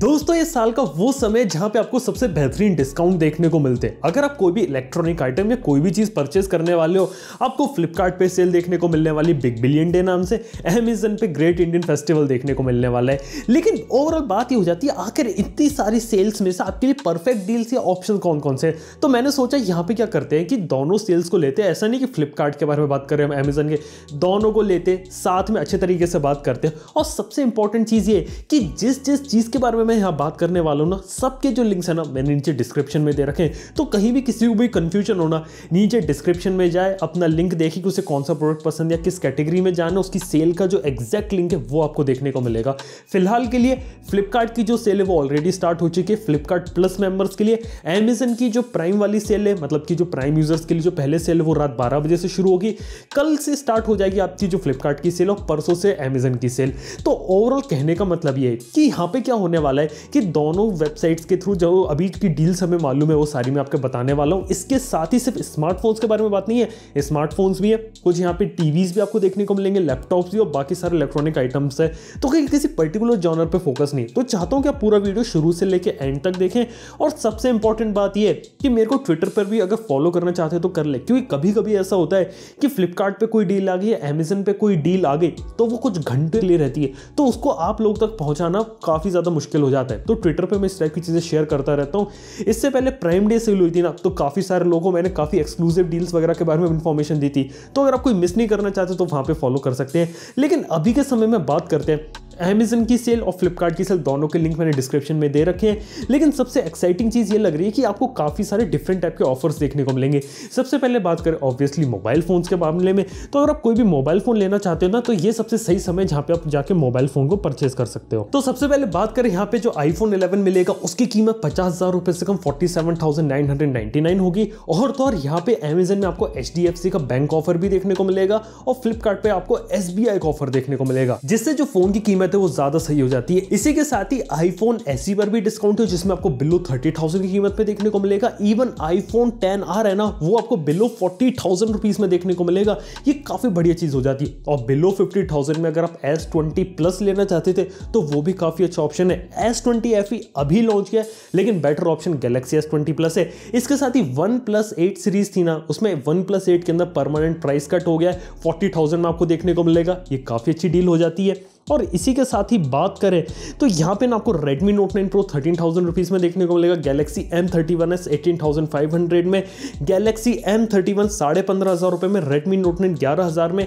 दोस्तों ये साल का वो समय जहाँ पे आपको सबसे बेहतरीन डिस्काउंट देखने को मिलते हैं अगर आप कोई भी इलेक्ट्रॉनिक आइटम या कोई भी चीज़ परचेज करने वाले हो आपको फ्लिपकार्ट पे सेल देखने को मिलने वाली बिग बिलियन डे नाम से अमेजन पे ग्रेट इंडियन फेस्टिवल देखने को मिलने वाला है लेकिन ओवरऑल बात ये हो जाती है आखिर इतनी सारी सेल्स में से आपके लिए परफेक्ट डील्स या ऑप्शन कौन कौन से तो मैंने सोचा यहाँ पे क्या करते हैं कि दोनों सेल्स को लेते हैं ऐसा नहीं कि फ्लिपकार्ट के बारे में बात करें हम अमेजन के दोनों को लेते साथ में अच्छे तरीके से बात करते हैं और सबसे इंपॉर्टेंट चीज़ ये कि जिस जिस चीज़ के बारे में मैं यहाँ बात करने वाला हूँ ना सबके जो लिंक्स है ना मैंने नीचे डिस्क्रिप्शन में दे रखे हैं तो कहीं भी किसी को भी कन्फ्यूजन होना नीचे डिस्क्रिप्शन में जाए अपना लिंक देखे कि उसे कौन सा प्रोडक्ट पसंद या किस कैटेगरी में जाना उसकी सेल का जो एग्जैक्ट लिंक है वो आपको देखने को मिलेगा फिलहाल के लिए फ्लिपकार्ट की जो सेल है वो ऑलरेडी स्टार्ट हो चुकी है फ्लिपकार्ट प्लस मेंबर्स के लिए एमेजन की जो प्राइम वाली सेल है मतलब कि जो प्राइम यूजर्स के लिए जो पहले सेल है वो रात बारह बजे से शुरू होगी कल से स्टार्ट हो जाएगी आपकी जो फ्लिपकार्ट की सेल और परसों से अमेजन की सेल तो ओवरऑल कहने का मतलब ये कि यहाँ पे क्या होने वाला वाला है कि दोनों वेबसाइट्स के थ्रू जो अभी की डील्स हमें मालूम है वो सारी मैं आपको बताने वाला हूँ इसके साथ ही सिर्फ स्मार्टफोन्स के बारे में बात नहीं है स्मार्टफोन्स भी है कुछ यहाँ पे टीवीज़ भी आपको देखने को मिलेंगे लैपटॉप्स भी और बाकी सारे इलेक्ट्रॉनिक तो आइटम्स है तो कहीं किसी पर्टिकुलर जॉनर पर फोकस नहीं तो चाहता हूँ कि आप पूरा वीडियो शुरू से लेकर एंड तक देखें और सबसे इंपॉर्टेंट बात यह कि मेरे को ट्विटर पर भी अगर फॉलो करना चाहते हैं तो कर ले क्योंकि कभी कभी ऐसा होता है कि फ्लिपकार्ट कोई डील आ गई या अमेजन पे कोई डील आ गई तो वो कुछ घंटे ले रहती है तो उसको आप लोग तक पहुंचाना काफ़ी ज़्यादा मुश्किल हो हो जाता है तो ट्विटर पर मैं इस टाइप की चीज़ें शेयर करता रहता हूँ इससे पहले प्राइम डे सेल हुई थी ना तो काफ़ी सारे लोगों मैंने काफ़ी एक्सक्लूसिव डील्स वगैरह के बारे में इन्फॉर्मेशन दी थी तो अगर आप कोई मिस नहीं करना चाहते तो वहाँ पर फॉलो कर सकते हैं लेकिन अभी के समय में बात करते हैं अमेजन की सेल और फ्लिपकार्ट की सेल दोनों के लिंक मैंने डिस्क्रिप्शन में दे रखे हैं लेकिन सबसे एक्साइटिंग चीज़ ये लग रही है कि आपको काफ़ी सारे डिफरेंट टाइप के ऑफर्स देखने को मिलेंगे सबसे पहले बात करें ऑब्वियसली मोबाइल फ़ोन्स के मामले में तो अगर आप कोई भी मोबाइल फ़ोन लेना चाहते हो ना तो ये सबसे सही समय जहाँ पे आप जाके मोबाइल फ़ोन को परचेज कर सकते हो तो सबसे पहले बात करें यहाँ पे जो आईफोन इलेवन मिलेगा उसकी कीमत पचास हज़ार रुपये से कम forty seven thousand nine hundred ninety nine होगी और तो और यहाँ पे अमेजन में आपको एच का बैंक ऑफर भी देखने को मिलेगा और फ्लिपकार्ट आपको एस का ऑफर देखने को मिलेगा जिससे जो फोन की कीमत कीमत हैं वो ज़्यादा सही हो जाती है इसी के साथ ही आईफोन एस पर भी डिस्काउंट है जिसमें आपको बिलो थर्टी थाउजेंड की कीमत में देखने को मिलेगा इवन आईफोन टेन आर है ना वो आपको बिलो फोर्टी थाउजेंड रुपीज़ में देखने को मिलेगा ये काफ़ी बढ़िया चीज़ हो जाती है और बिलो फिफ्टी थाउजेंड में अगर आप एस ट्वेंटी प्लस लेना चाहते थे तो वो भी काफ़ी अच्छा ऑप्शन है एस ट्वेंटी एफ अभी लॉन्च किया लेकिन better option Galaxy S twenty plus है इसके साथ ही वन प्लस एट सीरीज थी ना उसमें वन प्लस एट के अंदर परमानेंट प्राइस कट हो गया है फोर्टी थाउजेंड में आपको देखने को मिलेगा ये काफ़ी अच्छी डील हो जाती है और इसी के साथ ही बात करें तो यहाँ पे ना आपको Redmi Note 9 Pro 13,000 थाउजेंड में देखने को मिलेगा Galaxy M31s एस में Galaxy M31 वन साढ़े पंद्रह हज़ार रुपये में Redmi Note 9 ग्यारह हज़ार में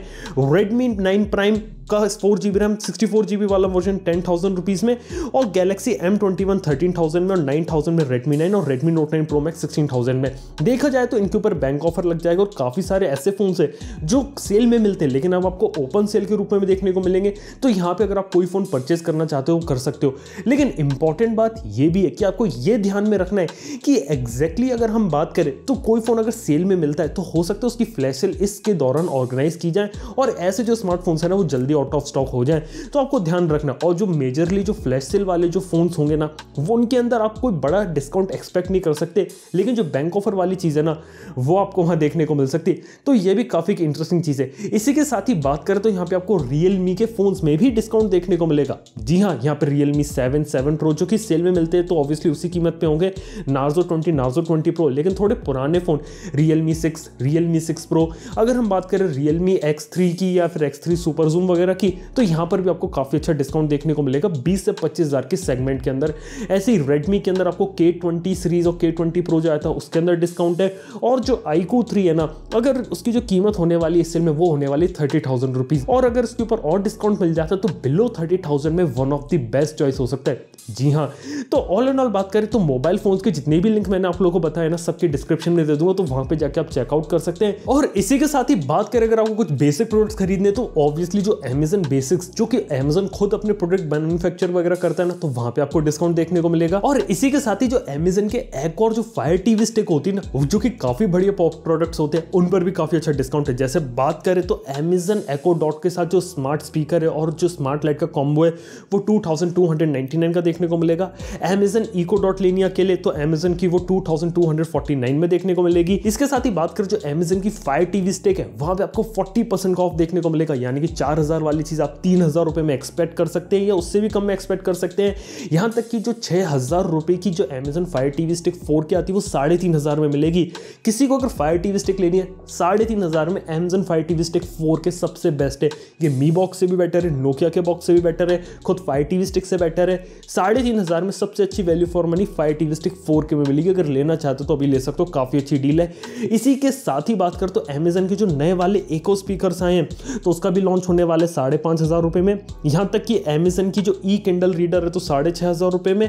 Redmi 9 Prime का four G B RAM sixty four G B वाला वर्जन टेन थाउजेंड रुपीज़ में और Galaxy M twenty one thirteen thousand में और नाइन थाउजेंड में रेडमी नाइन और Redmi Note nine Pro Max sixteen thousand में देखा जाए तो इनके ऊपर बैंक ऑफर लग जाएगा और काफ़ी सारे ऐसे फ़ोन है जो सेल में मिलते हैं लेकिन अब आपको ओपन सेल के रूप में देखने को मिलेंगे तो यहाँ पर अगर आप कोई फ़ोन परचेज करना चाहते हो कर सकते हो लेकिन इंपॉर्टेंट बात यह भी है कि आपको ये ध्यान में रखना है कि एग्जैक्टली अगर हम बात करें तो कोई फ़ोन अगर सेल में मिलता है तो हो सकता है उसकी फ्लैश सेल इसके दौरान ऑर्गेनाइज की जाए और ऐसे जो स्मार्टफोन्स हैं ना वो जल्दी जल्दी आउट ऑफ स्टॉक हो जाए तो आपको ध्यान रखना और जो मेजरली जो फ्लैश सेल वाले जो फ़ोन्स होंगे ना वो उनके अंदर आप कोई बड़ा डिस्काउंट एक्सपेक्ट नहीं कर सकते लेकिन जो बैंक ऑफर वाली चीज़ है ना वो आपको वहाँ देखने को मिल सकती तो ये भी काफ़ी इंटरेस्टिंग चीज़ है इसी के साथ ही बात करें तो यहाँ पे आपको रियल के फ़ोन्स में भी डिस्काउंट देखने को मिलेगा जी हाँ यहाँ पर Realme seven seven Pro जो कि सेल में मिलते हैं तो ऑब्वियसली उसी कीमत पे होंगे Narzo twenty Narzo twenty Pro लेकिन थोड़े पुराने phone Realme six Realme six Pro अगर हम बात करें रियल मी एक्स थ्री की या फिर एक्स थ्री सुपर जूम वगैरह वगैरह की तो यहाँ पर भी आपको काफ़ी अच्छा डिस्काउंट देखने को मिलेगा बीस से पच्चीस हज़ार के सेगमेंट के अंदर ऐसे ही रेडमी के अंदर आपको के ट्वेंटी सीरीज़ और के ट्वेंटी प्रो जो आया था उसके अंदर डिस्काउंट है और जो आईकू थ्री है ना अगर उसकी जो कीमत होने वाली है सेल में वो होने वाली थर्टी थाउजेंड रुपीज़ और अगर उसके ऊपर और डिस्काउंट मिल जाता तो बिलो थर्टी थाउजेंड में one of the best choice हो सकता है जी हाँ तो ऑल एंड ऑल बात करें तो मोबाइल फोन के जितने भी लिंक मैंने आप लोगों को बताया ना सबके डिस्क्रिप्शन में दे दूंगा तो वहां पे जाके आप चेकआउट कर सकते हैं और इसी के साथ ही बात करें अगर आपको कुछ बेसिक प्रोडक्ट्स खरीदने तो ऑब्वियसली जो अमेजन बेसिक्स जो कि अमेजन खुद अपने प्रोडक्ट मैन्युफैक्चर वगैरह करता है ना तो वहां पे आपको डिस्काउंट देखने को मिलेगा और इसी के साथ ही जो अमेजन के एक और जो फायर टीवी स्टिक होती है ना जो कि काफी बढ़िया प्रोडक्ट्स होते हैं उन पर भी काफी अच्छा डिस्काउंट है जैसे बात करें तो अमेजन एको डॉट के साथ जो स्मार्ट स्पीकर है और जो स्मार्ट लाइट का कॉम्बो है वो टू का देखने को मिलेगा अमेजन इको डॉट लेनी के लिए तो अमेजन की वो नाइन में देखने को मिलेगी इसके साथ ही बात करें जो अमेजन की फायर टीवी स्टेक है वहां पर आपको फोर्टी परसेंट का ऑफ देखने को मिलेगा यानी कि चार हजार हज़ार वाली चीज़ आप तीन हज़ार रुपये में एक्सपेक्ट कर सकते हैं या उससे भी कम में एक्सपेक्ट कर सकते हैं यहाँ तक कि जो छः हज़ार रुपये की जो Amazon Fire TV Stick four K आती है वो साढ़े तीन हज़ार में मिलेगी किसी को अगर फायर टी स्टिक लेनी है साढ़े तीन हज़ार में Amazon Fire TV Stick four K सबसे बेस्ट है ये मी बॉक्स से भी बेटर है नोकिया के बॉक्स से भी बेटर है खुद फायर टी स्टिक से बेटर है साढ़े तीन हज़ार में सबसे अच्छी value for money Fire TV Stick four K में मिलेगी अगर लेना चाहते हो तो अभी ले सकते हो काफ़ी अच्छी डील है इसी के साथ ही बात कर तो अमेजन के जो नए वाले एको स्पीकर आए हैं तो उसका भी लॉन्च होने वाले साढ़े पाँच हज़ार रुपये में यहाँ तक कि अमेजन की जो ई कैंडल रीडर है तो साढ़े छः हज़ार रुपये में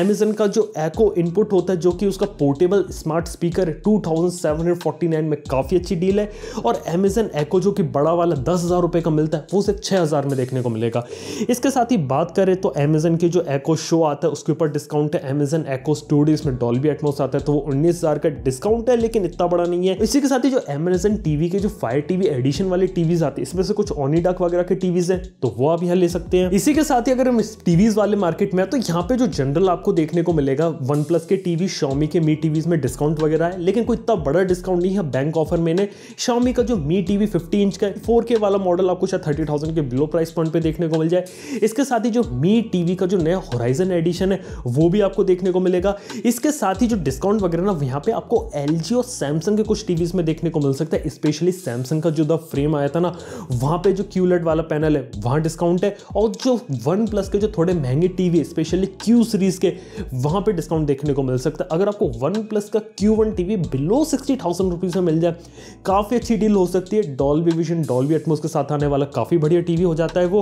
अमेजन का जो एको इनपुट होता है जो कि उसका पोर्टेबल स्मार्ट स्पीकर है two thousand seven hundred forty nine में काफ़ी अच्छी डील है और अमेजन एको जो कि बड़ा वाला दस हज़ार रुपये का मिलता है वो सिर्फ छः हज़ार में देखने को मिलेगा इसके साथ ही बात करें तो अमेजन की जो एको शो आता है उसके ऊपर डिस्काउंट है अमेजन एको स्टूडियो इसमें डॉल्बी एटमोस आता है तो वो उन्नीस हज़ार का डिस्काउंट है लेकिन इतना बड़ा नहीं है इसी के साथ ही जो अमेजन टीवी के जो फायर टीवी एडिशन वाले टीवीज आते हैं इसमें से कुछ ऑनिडाक वगैरह के टीवीज हैं तो वो आप यहाँ ले सकते हैं इसी के साथ ही अगर हम टीवीज वाले मार्केट में तो यहाँ पे जो जनरल आपको देखने को मिलेगा वन प्लस के टीवी शॉमी के मी टीवीज में डिस्काउंट वगैरह है लेकिन कोई इतना बड़ा डिस्काउंट नहीं है बैंक ऑफर में शॉमी का जो मी टीवी फिफ्टी इंच का फोर के वाला मॉडल आपको शायद थर्टी थाउजेंड के बिलो प्राइस पॉइंट पे देखने को मिल जाए इसके साथ ही जो मी टीवी का जो नया होराइजन एडिशन है वो भी आपको देखने को मिलेगा इसके साथ ही जो डिस्काउंट वगैरह ना यहाँ पे आपको एल और सैमसंग के कुछ टीवीज में देखने को मिल सकता है स्पेशली सैमसंग का जो द फ्रेम आया था ना वहां पे जो क्यूलर हंड्रेड वाला पैनल है वहाँ डिस्काउंट है और जो वन प्लस के जो थोड़े महंगे टीवी स्पेशली क्यू सीरीज के वहाँ पे डिस्काउंट देखने को मिल सकता है अगर आपको वन प्लस का Q one TV below sixty thousand rupees में मिल जाए काफ़ी अच्छी डील हो सकती है डॉल्बी विजन डॉल्बी एटमोस के साथ आने वाला काफ़ी बढ़िया टीवी हो जाता है वो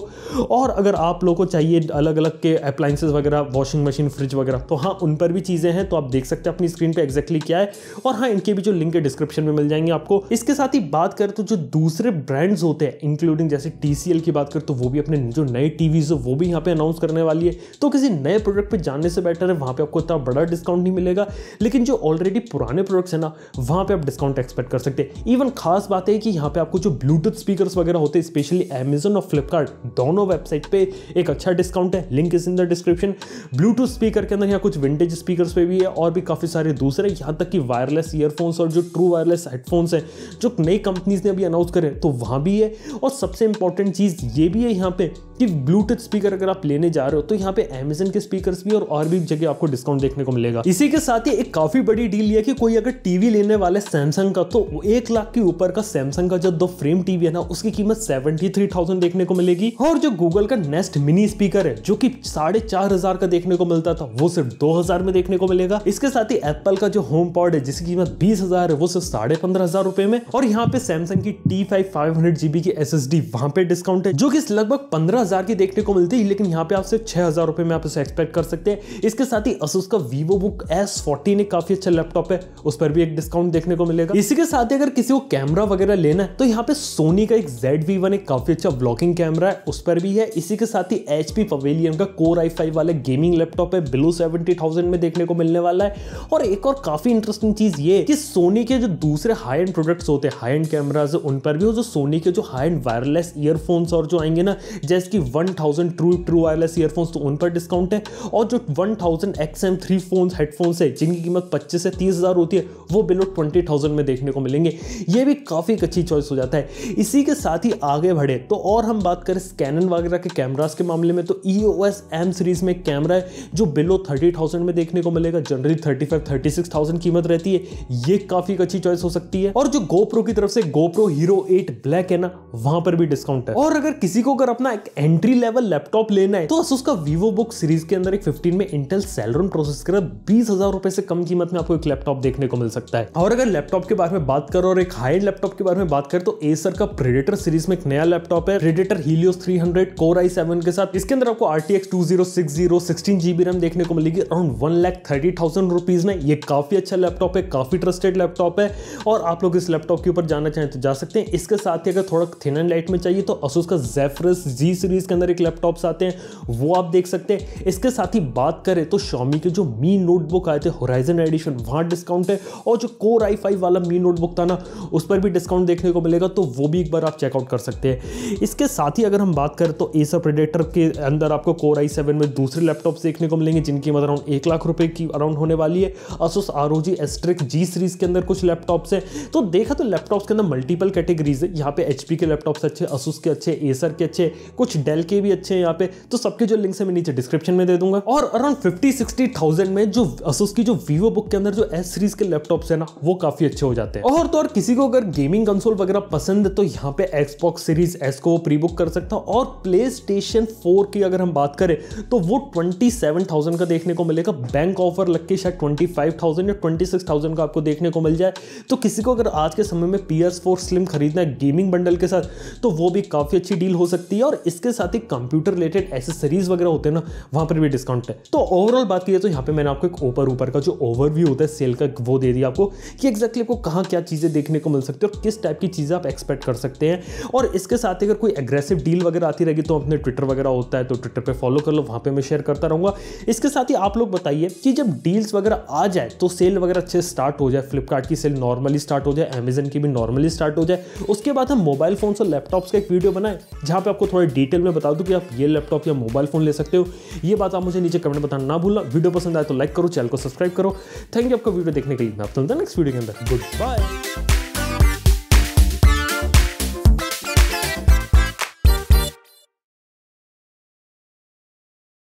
और अगर आप लोग को चाहिए अलग अलग के अप्लाइंसेज वगैरह वॉशिंग मशीन फ्रिज वगैरह तो हाँ उन पर भी चीज़ें हैं तो आप देख सकते हैं अपनी स्क्रीन पर एक्जैक्टली क्या है और हाँ इनके भी जो लिंक है डिस्क्रिप्शन में मिल जाएंगे आपको इसके साथ ही बात करें तो जो दूसरे ब्रांड्स होते हैं इंक्लूडिंग जैसे टी टी की बात करें तो वो भी अपने जो नए टी है वो भी यहाँ पर अनाउंस करने वाली है तो किसी नए प्रोडक्ट पर जानने से बेटर है वहाँ पर आपको इतना बड़ा डिस्काउंट नहीं मिलेगा लेकिन जो ऑलरेडी पुराने प्रोडक्ट्स हैं ना वहाँ पर आप डिस्काउंट एक्सपेक्ट कर सकते हैं इवन खास बात है कि यहाँ पर आपको जो ब्लूटूथ स्पीकर वगैरह होते हैं स्पेशली अमेजन और फ्लिपकार्ट दोनों वेबसाइट पर एक अच्छा डिस्काउंट है link is in the description Bluetooth speaker के अंदर यहाँ कुछ विंटेज स्पीकर पे भी है और भी काफ़ी सारे दूसरे यहाँ तक कि वायरलेस ईयरफोन्स और जो ट्रू वायरलेस हेडफोन्स हैं जो नई कंपनीज ने अभी अनाउंस करे तो वहाँ भी है और सबसे इंपॉर्टेंट इंपॉर्टेंट चीज़ ये भी है यहाँ पे कि ब्लूटूथ स्पीकर अगर आप लेने जा रहे हो तो यहाँ पे अमेजन के स्पीकर भी और और भी जगह आपको डिस्काउंट देखने को मिलेगा इसी के साथ ही एक काफी बड़ी डील है कि कोई अगर टीवी लेने वाले सैमसंग का तो एक लाख के ऊपर का सैमसंग का जो दो फ्रेम टीवी है ना उसकी कीमत सेवेंटी थ्री थाउजेंड देखने को मिलेगी और जो गूगल का नेस्ट मिनी स्पीकर है जो की साढ़े चार हजार का देखने को मिलता था वो सिर्फ दो हजार में देखने को मिलेगा इसके साथ ही एप्पल का जो होम पॉड है जिसकी कीमत बीस हजार है वो सिर्फ साढ़े पंद्रह हजार रुपए में और यहाँ पे सैमसंग की T five five hundred GB की एस एस डी वहां पे डिस्काउंट है जो की लगभग पंद्रह हज़ार की देखने को मिलती है लेकिन यहाँ पे आप सिर्फ छह हज़ार रुपए में आप इसे एक्सपेक्ट कर सकते हैं इसके साथ ही असूस का वीवो बुक एस फोर्टीन एक काफ़ी अच्छा लैपटॉप है उस पर भी एक डिस्काउंट देखने को मिलेगा इसी के साथ ही अगर किसी को कैमरा वगैरह लेना है तो यहाँ पे सोनी का एक जेड वी वन एक काफ़ी अच्छा ब्लॉकिंग कैमरा है उस पर भी है इसी के साथ ही एच पी पवेलियन का कोर आई फाइव वाले गेमिंग लैपटॉप है बिलो सेवेंटी थाउजेंड में देखने को मिलने वाला है और एक और काफ़ी इंटरेस्टिंग चीज़ ये कि सोनी के जो दूसरे हाई एंड प्रोडक्ट्स होते हैं हाई एंड कैमराज उन पर भी हो जो सोनी के जो हाई एंड वायरलेस ईयरफोन्स और जो आएंगे ना जैसे कि कि 1000 ट्रू ट्रू वायरलेस ईयरफोन्स तो उन पर डिस्काउंट है और जो 1000 thousand X M three phone headphones है जिनकी कीमत 25 से 30000 होती है वो बिलो 20000 में देखने को मिलेंगे ये भी काफ़ी एक अच्छी चॉइस हो जाता है इसी के साथ ही आगे बढ़े तो और हम बात करें स्कैनन वगैरह के कैमराज के मामले में तो E O S M series में कैमरा है जो बिलो थर्टी थाउजेंड में देखने को मिलेगा generally thirty five thirty six thousand कीमत रहती है ये काफ़ी एक अच्छी चॉइस हो सकती है और जो गोप्रो की तरफ से गोप्रो हीरो एट ब्लैक है ना वहाँ पर भी डिस्काउंट है और अगर किसी को अगर अपना एक एंट्री लेवल लैपटॉप लेना है तो असूस का वीवो बुक सीरीज के अंदर एक 15 में इंटेल सेलरन कर बीस हजार रुपए से कम कीमत में आपको एक लैपटॉप देखने को मिल सकता है और अगर लैपटॉप के बारे में बात करो और एक हाई लैपटॉप के बारे में बात करें तो एसर का प्रेडेटर सीरीज में एक नया लैपटॉप है Predator Helios 300 Core i seven के साथ इसके अंदर आपको RTX two zero six zero sixteen GB RAM देखने को मिलेगी around one lakh thirty thousand rupees में ये काफी अच्छा लैपटॉप है काफी ट्रस्टेड लैपटॉप है और आप लोग इस लैपटॉप के ऊपर जाना चाहें तो जा सकते हैं इसके साथ ही अगर थोड़ा थिन एंड लाइट में चाहिए तो असूस का जेफरस जी सीरीज सीरीज़ के अंदर एक लैपटॉप्स आते हैं वो आप देख सकते हैं इसके साथ ही बात करें तो शॉमी के जो मी नोटबुक आए थे होराइजन एडिशन वहाँ डिस्काउंट है और जो कोर आई फाइव वाला मी नोटबुक था ना उस पर भी डिस्काउंट देखने को मिलेगा तो वो भी एक बार आप चेकआउट कर सकते हैं इसके साथ ही अगर हम बात करें तो एसर प्रेडेटर के अंदर आपको कोर आई सेवन में दूसरे लैपटॉप्स देखने को मिलेंगे जिनकी कीमत अराउंड एक लाख रुपए की अराउंड होने वाली है Asus R O G Strix G series के अंदर कुछ लैपटॉप्स हैं तो देखा तो लैपटॉप्स के अंदर मल्टीपल कैटेगरीज है यहाँ पे एच के लैपटॉप्स अच्छे असूस के अच्छे एसर के अच्छे कुछ डेल के भी अच्छे हैं यहाँ पे तो सबके जो लिंक्स है मैं नीचे डिस्क्रिप्शन में दे दूंगा और अराउंड फिफ्टी सिक्सटी थाउजेंड में जो असूस की जो वीवो बुक के अंदर जो एस सीरीज के लैपटॉप है ना वो काफी अच्छे हो जाते हैं और तो और किसी को अगर गेमिंग कंसोल वगैरह पसंद है तो यहाँ पे एक्सबॉक्स सीरीज एस को प्री बुक कर सकता और प्ले स्टेशन फोर की अगर हम बात करें तो वो ट्वेंटी सेवन थाउजेंड का देखने को मिलेगा बैंक ऑफर लग के शायद ट्वेंटी फाइव थाउजेंड या ट्वेंटी सिक्स थाउजेंड का आपको देखने को मिल जाए तो किसी को अगर आज के समय में पी एस फोर स्लिम खरीदना है गेमिंग बंडल के साथ तो वो भी काफी अच्छी डील हो सकती है और इसके इसके साथ ही कंप्यूटर रिलेटेड एसेसरीज वगैरह होते हैं ना वहां पर भी डिस्काउंट है तो ओवरऑल बात की तो यहाँ पे मैंने आपको एक ऊपर ऊपर का जो ओवरव्यू होता है सेल का वो दे दिया आपको कि एक्जैक्टली आपको कहाँ क्या चीज़ें देखने को मिल सकती है और किस टाइप की चीज़ें आप एक्सपेक्ट कर सकते हैं और इसके साथ अगर कोई एग्रेसिव डील वगैरह आती रहेगी तो अपने ट्विटर वगैरह होता है तो ट्विटर पर फॉलो कर लो वहां पर मैं शेयर करता रहूंगा इसके साथ ही आप लोग बताइए कि जब डील्स वगैरह आ जाए तो सेल वगैरह अच्छे स्टार्ट हो जाए फ्लिपकार्ट की सेल नॉर्मली स्टार्ट हो जाए अमेजन की भी नॉर्मली स्टार्ट हो जाए उसके बाद हम मोबाइल फोन और लैपटॉप्स का एक वीडियो बनाए जहां पे आपको थोड़ा डिटेल डिटेल में बता दूँ कि आप ये लैपटॉप या मोबाइल फ़ोन ले सकते हो ये बात आप मुझे नीचे कमेंट बताना ना भूलना वीडियो पसंद आए तो लाइक करो चैनल को सब्सक्राइब करो थैंक यू आपको वीडियो देखने के लिए मैं आपको नेक्स्ट वीडियो के अंदर गुड बाय